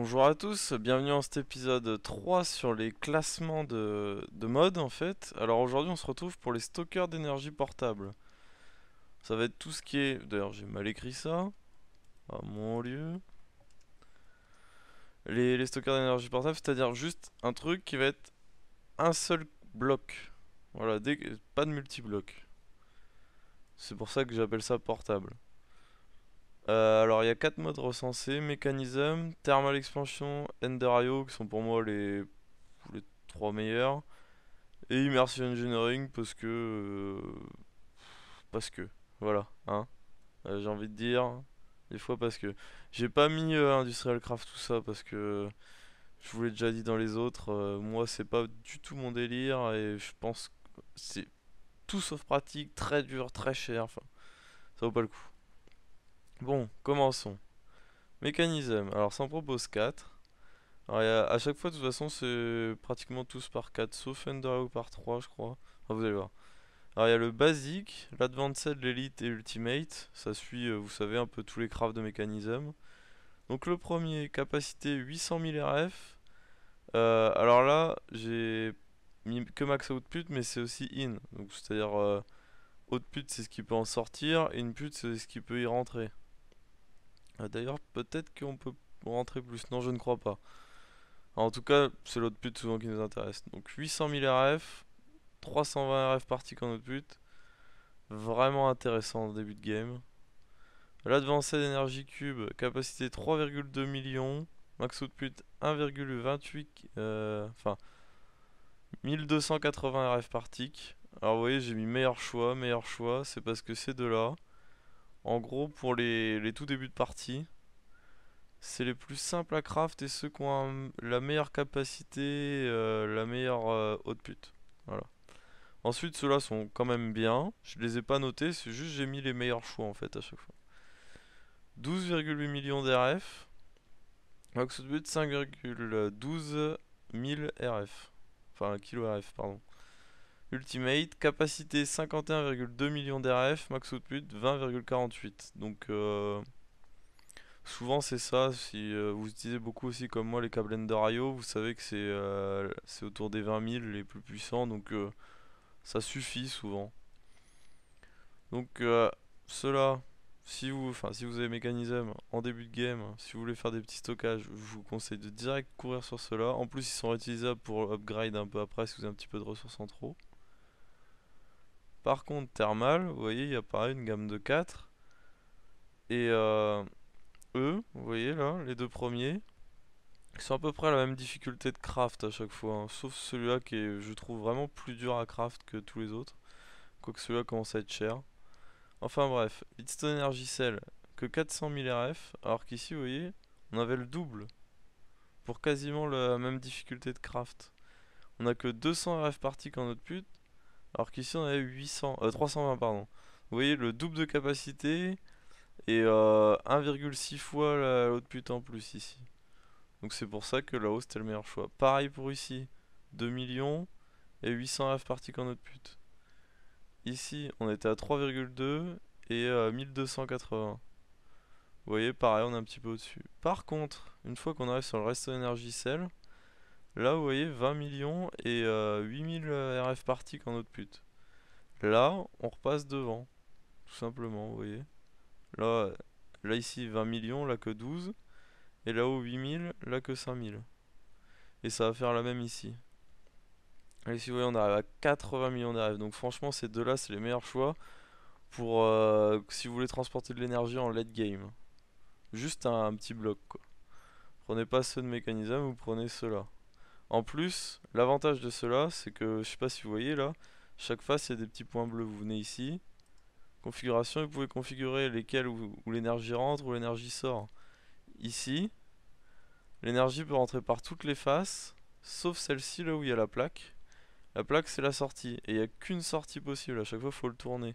Bonjour à tous, bienvenue dans cet épisode 3 sur les classements de, mode en fait. Alors aujourd'hui on se retrouve pour les stockers d'énergie portable. Ça va être tout ce qui est... D'ailleurs j'ai mal écrit ça. À mon lieu. Les, les stockers d'énergie portable, c'est-à-dire juste un truc qui va être un seul bloc. Voilà, pas de multi-bloc. C'est pour ça que j'appelle ça portable. Euh, alors il y a 4 modes recensés, Mécanisme, Thermal Expansion, Ender.io qui sont pour moi les, les 3 meilleurs. Et Immersion Engineering parce que... Euh, parce que, voilà, hein. Euh, j'ai envie de dire, des fois parce que... J'ai pas mis Industrial Craft tout ça parce que... Je vous l'ai déjà dit dans les autres, moi c'est pas du tout mon délire et je pense que c'est tout sauf pratique, très dur, très cher, enfin ça vaut pas le coup. Bon, commençons. Mécanisme. Alors, ça en propose 4. Alors, a, à chaque fois, de toute façon, c'est pratiquement tous par 4, sauf Underhook par 3, je crois. Enfin, vous allez voir. Alors, il y a le basique, l'advanced, l'élite et ultimate. Ça suit, euh, vous savez, un peu tous les crafts de mécanisme. Donc, le premier, capacité 800 000 RF. alors là, j'ai que max output, mais c'est aussi in. Donc, c'est-à-dire, euh, output, c'est ce qui peut en sortir, input, c'est ce qui peut y rentrer. Ah, d'ailleurs, peut-être qu'on peut rentrer plus. Non, je ne crois pas. en tout cas, c'est l'autre pute souvent qui nous intéresse. Donc 800 000 RF, 320 RF par en autre pute. Vraiment intéressant au début de game. L'avancée d'énergie cube, capacité 3,2 millions. Max output 1,28... Euh, enfin... 1280 RF par tick. Alors vous voyez, j'ai mis meilleur choix, meilleur choix, c'est parce que ces deux-là, en gros, pour les, tout débuts de partie, c'est les plus simples à craft et ceux qui ont la meilleure capacité, euh, la meilleure haute euh, output. Voilà. Ensuite, ceux-là sont quand même bien. Je les ai pas notés, c'est juste j'ai mis les meilleurs choix en fait à chaque fois. 12,8 millions d'RF. Max output 5,12 000 RF. Enfin, kilo RF, pardon. Ultimate, capacité 51,2 millions d'RF, max output 20,48. Donc euh, souvent c'est ça, si euh, vous utilisez beaucoup aussi comme moi les câbles IO, vous savez que c'est euh, autour des 20 000 les plus puissants, donc ça suffit souvent. Donc cela, si vous, si vous avez mécanisme en début de game, si vous voulez faire des petits stockages, je vous conseille de direct courir sur cela. En plus ils sont réutilisables pour upgrade un peu après si vous avez un petit peu de ressources en trop. Par contre, Thermal, vous voyez, il a pareil une gamme de 4. Et euh, eux, vous voyez là, les deux premiers, ils sont à peu près à la même difficulté de craft à chaque fois. Hein. sauf celui-là qui est, je trouve, vraiment plus dur à craft que tous les autres. Quoique celui-là commence à être cher. Enfin bref, Hitstone Energy Cell, que 400 000 RF, alors qu'ici, vous voyez, on avait le double. Pour quasiment la même difficulté de craft. On a que 200 RF parties quand notre pute, alors qu'ici on avait 800, 320 pardon. Vous voyez le double de capacité et 1,6 euh, fois l'autre pute en plus ici. Donc c'est pour ça que la haut c'était le meilleur choix. Pareil pour ici, 2 millions et 800 parties qu'en en autre pute. Ici on était à 3,2 et 1280. Euh, Vous voyez pareil on est un petit peu au-dessus. Par contre, une fois qu'on arrive sur le reste d'énergie cell, Là, vous voyez, 20 millions et 8000 euh, euh, RF parties en autre pute. Là, on repasse devant. Tout simplement, vous voyez. Là, là ici, 20 millions, là que 12. Et là-haut, 8000, là que 5000. Et ça va faire la même ici. Et ici, vous voyez, on arrive à 80 millions d'RF. Donc franchement, ces deux-là, c'est les meilleurs choix pour euh, si vous voulez transporter de l'énergie en late game. Juste un, petit bloc, quoi. Prenez pas ceux de mécanisme, vous prenez ceux-là. En plus, l'avantage de cela, c'est que, je sais pas si vous voyez là, chaque face, il y a des petits points bleus. Vous venez ici, configuration, vous pouvez configurer lesquels où, l'énergie rentre, ou l'énergie sort. Ici, l'énergie peut rentrer par toutes les faces, sauf celle-ci là où il y a la plaque. La plaque, c'est la sortie, et il n'y a qu'une sortie possible, à chaque fois, il faut le tourner.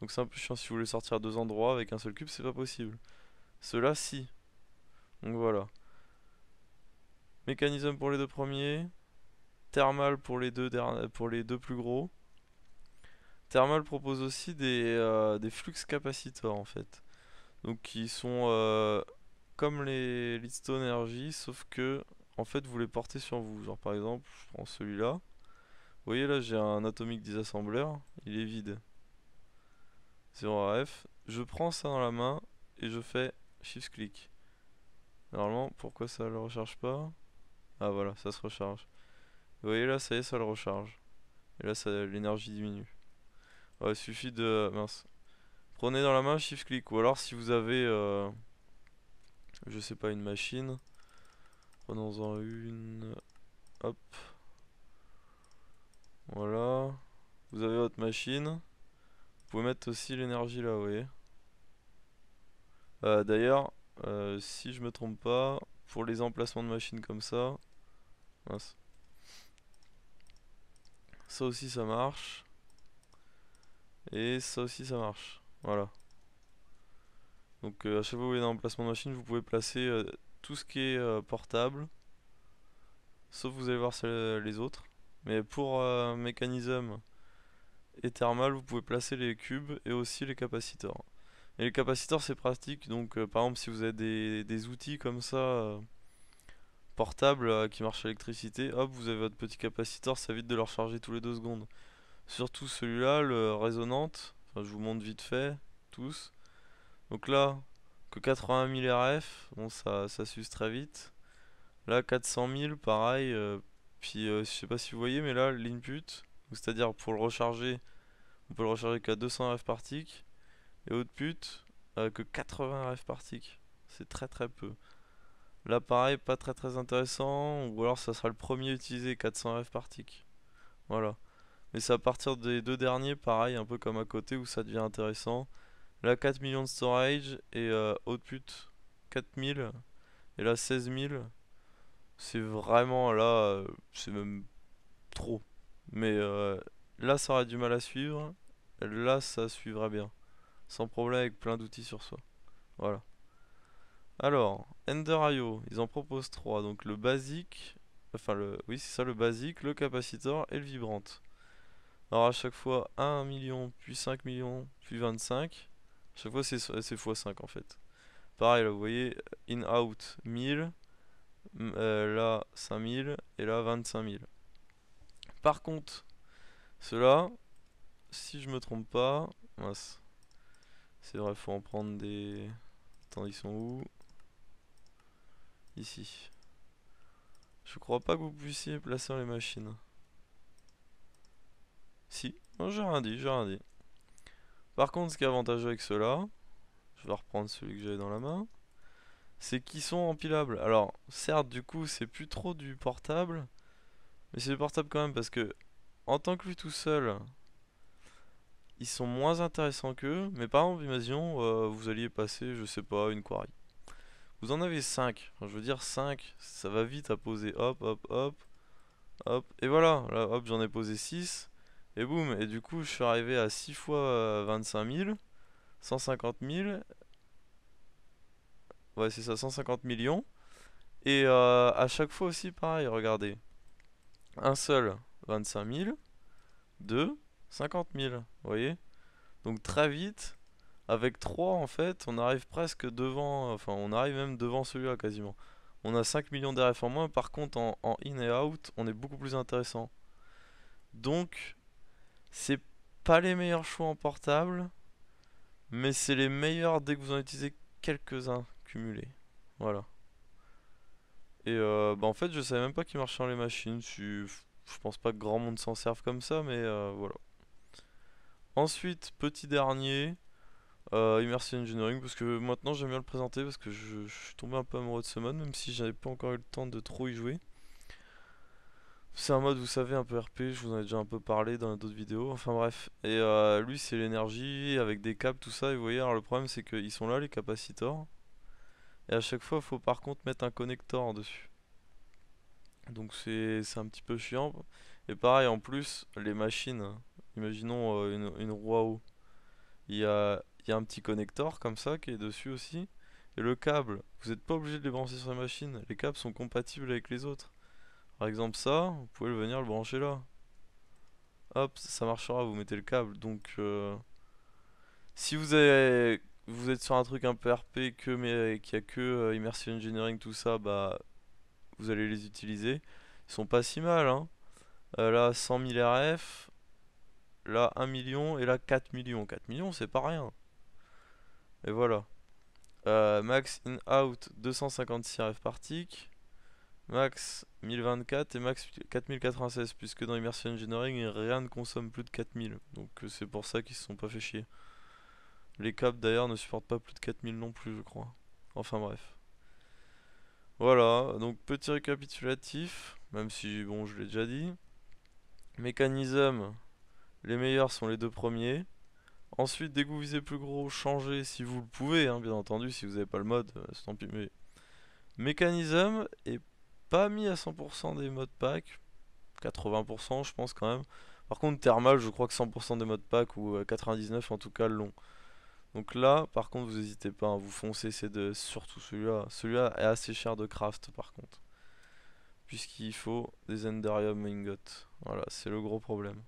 Donc c'est un peu chiant, si vous voulez sortir à deux endroits avec un seul cube, c'est pas possible. Cela, si. Donc voilà. Mécanisme pour les deux premiers. Thermal pour les deux, pour les deux plus gros. Thermal propose aussi des, euh, flux capacitors en fait. Donc qui sont euh, comme les Leadstone Energy, sauf que en fait vous les portez sur vous. Genre par exemple, je prends celui-là. Vous voyez là j'ai un Atomic Disassembler, il est vide. 0 RF Je prends ça dans la main et je fais shift click. Normalement, pourquoi ça ne le recharge pas ah voilà, ça se recharge. Vous voyez là, ça y est, ça le recharge. Et là, l'énergie diminue. il suffit de... Mince. Prenez dans la main, shift-click. Ou alors si vous avez... Euh, je sais pas, une machine. Prenons-en une... Hop. Voilà. Vous avez votre machine. Vous pouvez mettre aussi l'énergie là, vous voyez. Euh, d'ailleurs, euh, si je me trompe pas, pour les emplacements de machines comme ça, ça aussi ça marche. Et ça aussi ça marche. Voilà. Donc euh, à chaque fois que vous voyez un emplacement de machine, vous pouvez placer euh, tout ce qui est euh, portable. Sauf vous allez voir les autres. Mais pour mécanisme et thermal, vous pouvez placer les cubes et aussi les capacitors Et les capacitors c'est pratique, donc par exemple si vous avez des outils comme ça portable euh, qui marche à l'électricité, hop, vous avez votre petit capaciteur, ça évite de le recharger tous les deux secondes. Surtout celui-là, le résonante, enfin, je vous montre vite fait, tous. Donc là, que 80 000 RF, bon ça, ça s'use très vite. Là 400 000 pareil, euh, puis euh, je sais pas si vous voyez mais là l'input, c'est-à-dire pour le recharger, on peut le recharger qu'à 200 RF par tick, et output que 80 RF par tick, c'est très très peu. Là pareil, pas très très intéressant, ou alors ça sera le premier utiliser 400 F par tick. Voilà. Mais c'est à partir des deux derniers, pareil, un peu comme à côté, où ça devient intéressant. Là 4 millions de storage, et euh, output 4000, et là 16000. C'est vraiment là, euh, c'est même trop. Mais euh, là ça aurait du mal à suivre, là ça suivra bien. Sans problème avec plein d'outils sur soi. Voilà. Alors, IO, ils en proposent 3. Donc le basique, enfin le, oui c'est ça le basique, le capacitor et le vibrante. Alors à chaque fois 1 million, puis 5 millions, puis 25. À chaque fois c'est x5 en fait. Pareil là, vous voyez, in-out 1000, euh, là 5000 et là 25000. Par contre, cela, si je me trompe pas, C'est vrai, faut en prendre des... Attends, ils sont où Ici. Je crois pas que vous puissiez placer les machines. Si. Non, j'ai rien dit, j'ai rien dit. Par contre, ce qui est avantageux avec cela, je vais reprendre celui que j'avais dans la main, c'est qu'ils sont empilables. Alors, certes, du coup, c'est plus trop du portable, mais c'est du portable quand même parce que, en tant que lui tout seul, ils sont moins intéressants qu'eux. Mais par exemple, imaginons, euh, vous alliez passer, je sais pas, une quarry. Vous en avez 5. je veux dire 5, ça va vite à poser. Hop, hop, hop. Hop. Et voilà, là, hop, j'en ai posé 6. Et boum. Et du coup, je suis arrivé à 6 fois 25 000. 150 000. Ouais, c'est ça, 150 millions. Et euh, à chaque fois aussi, pareil, regardez. Un seul, 25 000. Deux, 50 000. Vous voyez Donc très vite, avec 3 en fait, on arrive presque devant, enfin on arrive même devant celui-là quasiment. On a 5 millions d'RF en moins, par contre en, in et out, on est beaucoup plus intéressant. Donc, c'est pas les meilleurs choix en portable, mais c'est les meilleurs dès que vous en utilisez quelques-uns cumulés. Voilà. Et euh, bah, en fait, je savais même pas qui marche dans les machines. Je, pense pas que grand monde s'en serve comme ça, mais euh, voilà. Ensuite, petit dernier, euh, Engineering, parce que maintenant j'aime bien le présenter, parce que je, suis tombé un peu amoureux de ce mode, même si j'avais pas encore eu le temps de trop y jouer. C'est un mode, vous savez, un peu RP, je vous en ai déjà un peu parlé dans d'autres vidéos, enfin bref. Et euh, lui, c'est l'énergie, avec des câbles, tout ça, et vous voyez, alors le problème c'est qu'ils sont là, les capacitors. Et à chaque fois, faut par contre mettre un connecteur dessus. Donc c'est un petit peu chiant. Et pareil, en plus, les machines, hein. imaginons euh, une, une roue à eau il y a, y a, un petit connecteur comme ça qui est dessus aussi. Et le câble, vous n'êtes pas obligé de les brancher sur la machine. Les câbles sont compatibles avec les autres. Par exemple ça, vous pouvez venir le brancher là. Hop, ça marchera, vous mettez le câble. Donc euh, si vous, avez, vous êtes sur un truc un peu RP que, mais euh, qui a que euh, Immersion Engineering, tout ça, bah vous allez les utiliser. Ils sont pas si mal. Hein. là, 100 000 RF là 1 million et là 4 millions. 4 millions c'est pas rien. Et voilà. Euh, max in out 256 RF par Max 1024 et max 4096 puisque dans Immersion Engineering rien ne consomme plus de 4000. Donc euh, c'est pour ça qu'ils se sont pas fait chier. Les caps d'ailleurs ne supportent pas plus de 4000 non plus je crois. Enfin bref. Voilà, donc petit récapitulatif, même si bon je l'ai déjà dit. Mécanisme, les meilleurs sont les deux premiers. Ensuite, dès que vous plus gros, changez si vous le pouvez, hein, bien entendu, si vous n'avez pas le mode, euh, c'est tant pis. Mais... Mécanisme est pas mis à 100% des modes pack, 80% je pense quand même. Par contre, thermal, je crois que 100% des modes pack ou 99 euh, en tout cas long. Donc là, par contre, vous n'hésitez pas, à hein, vous foncer ces de... surtout celui-là. Celui-là est assez cher de craft par contre. Puisqu'il faut des Enderium ingots. Voilà, c'est le gros problème.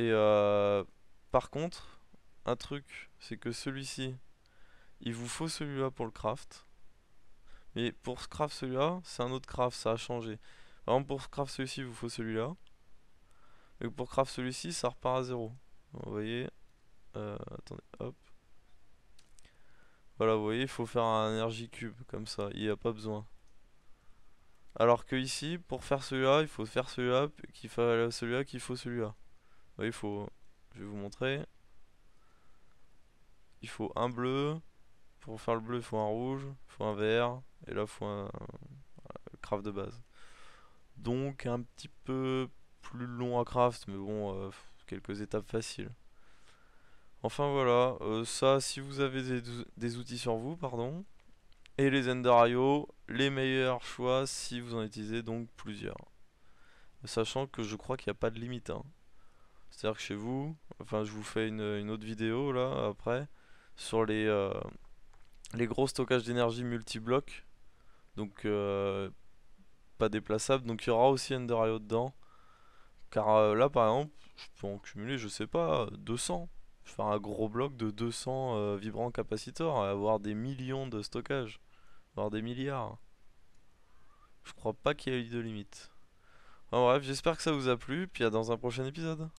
Et euh, par contre, un truc, c'est que celui-ci, il vous faut celui-là pour le craft. Mais pour craft celui-là, c'est un autre craft, ça a changé. Par exemple, pour craft celui-ci, il vous faut celui-là. Et pour craft celui-ci, ça repart à zéro. vous voyez, euh, attendez, hop. Voilà, vous voyez, il faut faire un énergie cube, comme ça, il n'y a pas besoin. Alors que ici, pour faire celui-là, il faut faire celui-là, qu'il celui-là, qu'il faut celui-là il faut... Je vais vous montrer. Il faut un bleu. Pour faire le bleu, il faut un rouge, il faut un vert. Et là, il faut un... craft de base. Donc, un petit peu plus long à craft, mais bon, euh, quelques étapes faciles. Enfin voilà, euh, ça si vous avez des, outils sur vous, pardon. Et les enderio les meilleurs choix si vous en utilisez donc plusieurs. Sachant que je crois qu'il n'y a pas de limite. Hein. C'est-à-dire que chez vous, enfin je vous fais une, autre vidéo là après, sur les, euh, les gros stockages d'énergie multi-blocs, donc euh, pas déplaçables, donc il y aura aussi Ender dedans. Car euh, là par exemple, je peux en cumuler, je sais pas, 200. Je vais faire un gros bloc de 200 vibrants capacitors et avoir des millions de stockages, voire des milliards. Je crois pas qu'il y ait eu de limite. En bref, j'espère que ça vous a plu, puis à dans un prochain épisode.